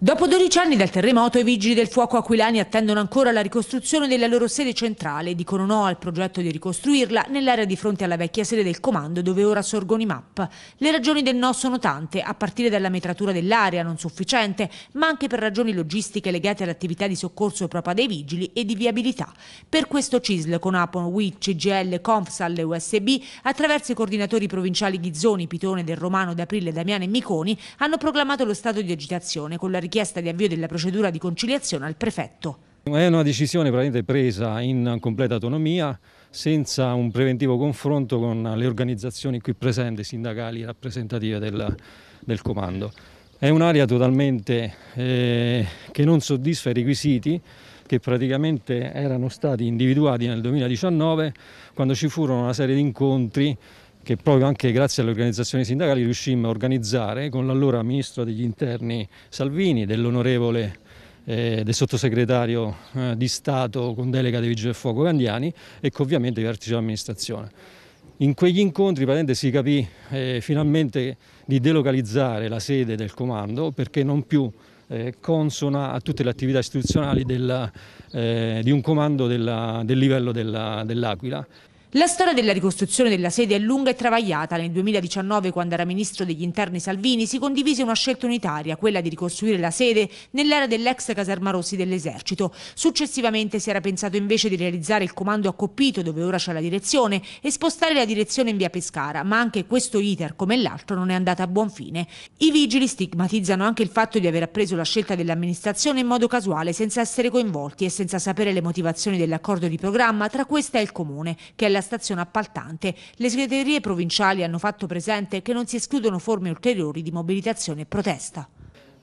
Dopo 12 anni dal terremoto, i vigili del fuoco aquilani attendono ancora la ricostruzione della loro sede centrale dicono no al progetto di ricostruirla nell'area di fronte alla vecchia sede del comando dove ora sorgono i MAP. Le ragioni del no sono tante, a partire dalla metratura dell'area non sufficiente, ma anche per ragioni logistiche legate all'attività di soccorso propria dei vigili e di viabilità. Per questo CISL, Conapon, WIC, CGL, Confsal e USB, attraverso i coordinatori provinciali Ghizzoni, Pitone del Romano, D'Aprile, Damiano e Miconi, hanno proclamato lo stato di agitazione con la richiesta di avvio della procedura di conciliazione al prefetto. È una decisione praticamente presa in completa autonomia, senza un preventivo confronto con le organizzazioni qui presenti, sindacali rappresentative del, del comando. È un'area totalmente eh, che non soddisfa i requisiti che praticamente erano stati individuati nel 2019 quando ci furono una serie di incontri che proprio anche grazie alle organizzazioni sindacali riuscimmo a organizzare con l'allora Ministro degli Interni Salvini, dell'onorevole eh, del sottosegretario eh, di Stato con delega dei Vigili del Fuoco Gandiani e che ovviamente i vertici dell'amministrazione. In quegli incontri si capì eh, finalmente di delocalizzare la sede del comando perché non più eh, consona a tutte le attività istituzionali della, di un comando della, del livello dell'Aquila. Dell la storia della ricostruzione della sede è lunga e travagliata. Nel 2019, quando era ministro degli interni Salvini, si condivise una scelta unitaria, quella di ricostruire la sede nell'area dell'ex caserma Rossi dell'esercito. Successivamente si era pensato invece di realizzare il comando a dove ora c'è la direzione, e spostare la direzione in via Pescara, ma anche questo iter, come l'altro, non è andato a buon fine. I vigili stigmatizzano anche il fatto di aver appreso la scelta dell'amministrazione in modo casuale, senza essere coinvolti e senza sapere le motivazioni dell'accordo di programma, tra questa e il comune, che è la della stazione appaltante. Le segreterie provinciali hanno fatto presente che non si escludono forme ulteriori di mobilitazione e protesta.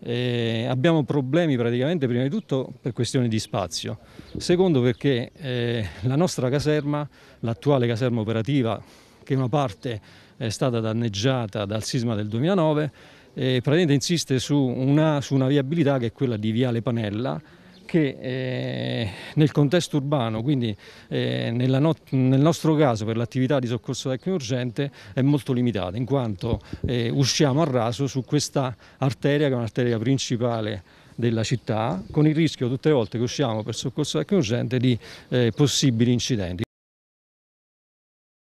Eh, abbiamo problemi praticamente prima di tutto per questioni di spazio, secondo perché eh, la nostra caserma, l'attuale caserma operativa che una parte è stata danneggiata dal sisma del 2009, eh, praticamente insiste su una, su una viabilità che è quella di Viale Panella che eh, nel contesto urbano, quindi eh, no nel nostro caso per l'attività di soccorso tecnico urgente, è molto limitata, in quanto eh, usciamo a raso su questa arteria che è un'arteria principale della città, con il rischio tutte le volte che usciamo per soccorso tecnico urgente di eh, possibili incidenti.